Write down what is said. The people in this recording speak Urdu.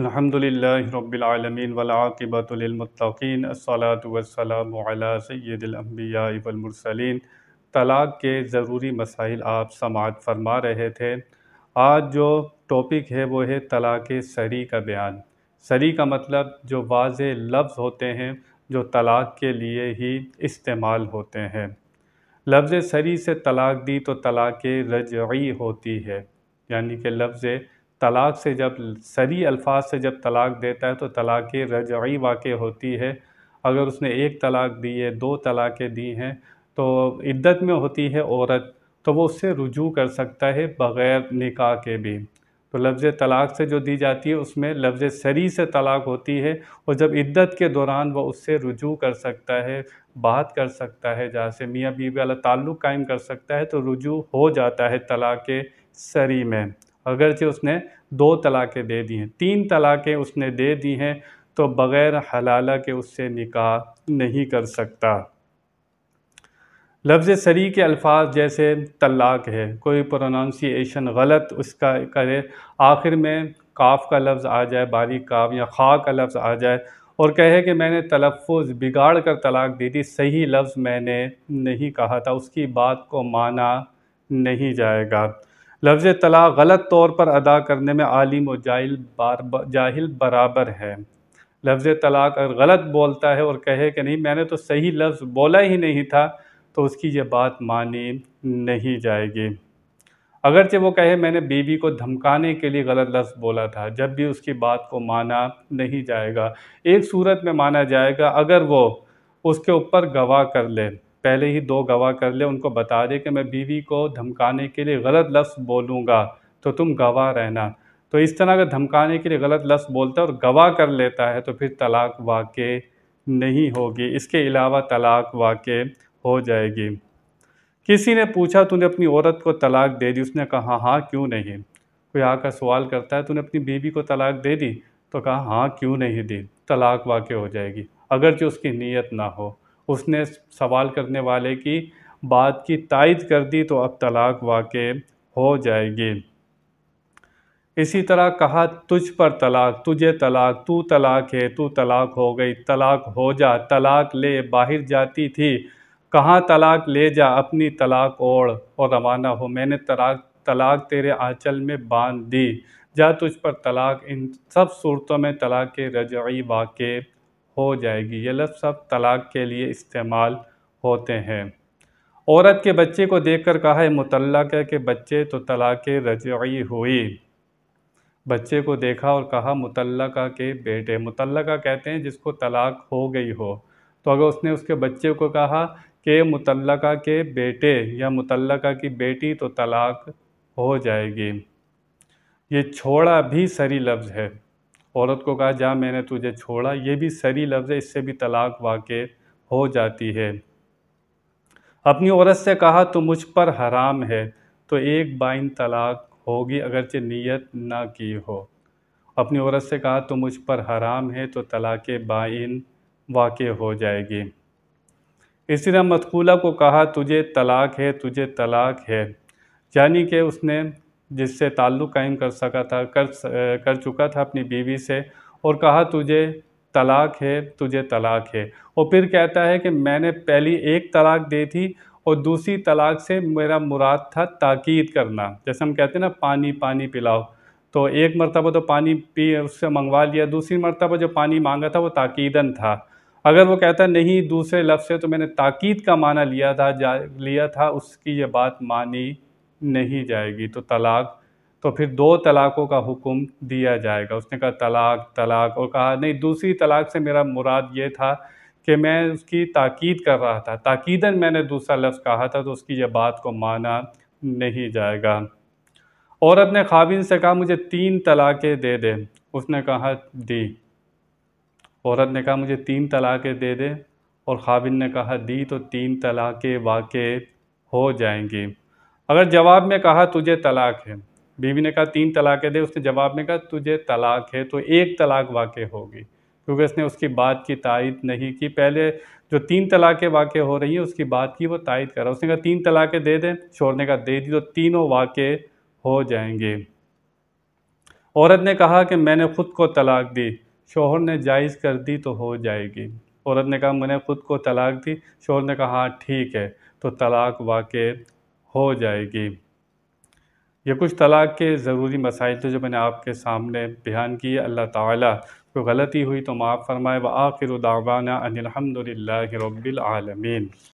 الحمد رب العالمین والعاقبت للمتقین الصلاة والسلام علی سید الانبیاء والمرسلین طلاق کے ضروری مسائل آپ سماعت فرما رہے تھے آج جو ٹاپک ہے وہ ہے طلاق سری کا بیان سری کا مطلب جو واضح لفظ ہوتے ہیں جو طلاق کے لیے ہی استعمال ہوتے ہیں لفظ سری سے طلاق دی تو طلاق رجعی ہوتی ہے یعنی کہ لفظ طلاق سے جب سری الفاظ سے جب طلاق دیتا ہے تو طلاق رجعی واقع ہوتی ہے اگر اس نے ایک طلاق دی ہے دو طلاقیں دی ہیں تو عدت میں ہوتی ہے عورت تو وہ اس سے رجوع کر سکتا ہے بغیر نکاح کے بھی تو لفظ طلاق سے جو دی جاتی ہے اس میں لفظ سری سے طلاق ہوتی ہے اور جب عدت کے دوران وہ اس سے رجوع کر سکتا ہے بات کر سکتا ہے جہاں سے میاں بیوی والا تعلق قائم کر سکتا ہے تو رجوع ہو جاتا ہے طلاق سری میں اگرچہ اس نے دو طلاقیں دے دی ہیں تین طلاقیں اس نے دے دی ہیں تو بغیر حلالہ کے اس سے نکاح نہیں کر سکتا لفظ سری کے الفاظ جیسے طلاق ہے کوئی پرونانسیشن غلط اس کا کرے آخر میں کاف کا لفظ آ جائے باریک کاف یا خواہ کا لفظ آ جائے اور کہے کہ میں نے تلفظ بگاڑ کر طلاق دی تھی صحیح لفظ میں نے نہیں کہا تھا اس کی بات کو مانا نہیں جائے گا لفظ طلاق غلط طور پر ادا کرنے میں عالم و جاہل بار جاہل برابر ہے لفظ طلاق اگر غلط بولتا ہے اور کہے کہ نہیں میں نے تو صحیح لفظ بولا ہی نہیں تھا تو اس کی یہ بات مانی نہیں جائے گی اگرچہ وہ کہے میں نے بیوی کو دھمکانے کے لیے غلط لفظ بولا تھا جب بھی اس کی بات کو مانا نہیں جائے گا ایک صورت میں مانا جائے گا اگر وہ اس کے اوپر گواہ کر لے پہلے ہی دو گواہ کر لے ان کو بتا دے کہ میں بیوی کو دھمکانے کے لیے غلط لفظ بولوں گا تو تم گواہ رہنا تو اس طرح اگر دھمکانے کے لیے غلط لفظ بولتا ہے اور گواہ کر لیتا ہے تو پھر طلاق واقع نہیں ہوگی اس کے علاوہ طلاق واقع ہو جائے گی کسی نے پوچھا تو نے اپنی عورت کو طلاق دے دی اس نے کہا ہاں کیوں نہیں کوئی آ کر سوال کرتا ہے تو نے اپنی بیوی کو طلاق دے دی تو کہا ہاں کیوں نہیں دی طلاق واقع ہو جائے گی اگر جو اس کی نیت نہ ہو اس نے سوال کرنے والے کی بات کی تائید کر دی تو اب طلاق واقع ہو جائے گی اسی طرح کہا تجھ پر طلاق تجھے طلاق تو طلاق ہے تو طلاق ہو گئی طلاق ہو جا طلاق لے باہر جاتی تھی کہاں طلاق لے جا اپنی طلاق اوڑ اور روانہ ہو میں نے طلاق طلاق تیرے آنچل میں باندھ دی جا تجھ پر طلاق ان سب صورتوں میں طلاق رجعی واقع ہو جائے گی یہ لفظ سب طلاق کے لیے استعمال ہوتے ہیں عورت کے بچے کو دیکھ کر کہا ہے متعلق ہے کہ بچے تو طلاق رجعی ہوئی بچے کو دیکھا اور کہا متعلقہ کے بیٹے متعلقہ کہتے ہیں جس کو طلاق ہو گئی ہو تو اگر اس نے اس کے بچے کو کہا کہ متعلقہ کے بیٹے یا متعلقہ کی بیٹی تو طلاق ہو جائے گی یہ چھوڑا بھی سری لفظ ہے عورت کو کہا جا میں نے تجھے چھوڑا یہ بھی سری لفظ ہے اس سے بھی طلاق واقع ہو جاتی ہے اپنی عورت سے کہا تو مجھ پر حرام ہے تو ایک بائن طلاق ہوگی اگرچہ نیت نہ کی ہو اپنی عورت سے کہا تو مجھ پر حرام ہے تو طلاق بائن واقع ہو جائے گی اسی طرح متقولہ کو کہا تجھے طلاق ہے تجھے طلاق ہے یعنی کہ اس نے جس سے تعلق قائم کر سکا تھا کر چکا تھا اپنی بیوی سے اور کہا تجھے طلاق ہے تجھے طلاق ہے اور پھر کہتا ہے کہ میں نے پہلی ایک طلاق دی تھی اور دوسری طلاق سے میرا مراد تھا تاکید کرنا جیسے ہم کہتے ہیں نا پانی پانی پلاؤ تو ایک مرتبہ تو پانی پی اس سے منگوا لیا دوسری مرتبہ جو پانی مانگا تھا وہ تاقیدن تھا اگر وہ کہتا نہیں دوسرے لفظ سے تو میں نے تاکید کا معنی لیا تھا لیا تھا اس کی یہ بات مانی نہیں جائے گی تو طلاق تو پھر دو طلاقوں کا حکم دیا جائے گا اس نے کہا طلاق طلاق اور کہا نہیں دوسری طلاق سے میرا مراد یہ تھا کہ میں اس کی تاکید کر رہا تھا تاکیداً میں نے دوسرا لفظ کہا تھا تو اس کی یہ بات کو مانا نہیں جائے گا عورت نے خاوند سے کہا مجھے تین طلاقیں دے دے اس نے کہا دی عورت نے کہا مجھے تین طلاقیں دے دے اور خاوین نے کہا دی تو تین طلاقیں واقع ہو جائیں گی اگر جواب میں کہا تجھے طلاق ہے بیوی نے کہا تین طلاقیں دے اس نے جواب میں کہا تجھے طلاق ہے تو ایک طلاق واقع ہوگی کیونکہ اس نے اس کی بات کی تائید نہیں کی پہلے جو تین طلاقیں واقع ہو رہی ہیں اس کی بات کی وہ تائید کرا اس نے کہا تین طلاقیں دے دیں شور نے کہا دے دی تو تینوں واقع ہو جائیں گے عورت نے کہا کہ میں نے خود کو طلاق دی شوہر نے جائز کر دی تو ہو جائے گی عورت نے کہا میں نے خود کو طلاق دی شوہر نے کہا ہاں ٹھیک ہے تو طلاق واقع ہو جائے گی یہ کچھ طلاق کے ضروری مسائل تھے جو میں نے آپ کے سامنے بیان کیے اللہ تعالیٰ کو غلطی ہوئی تو معاف فرمائے و آخر ان الحمدللہ رب العالمین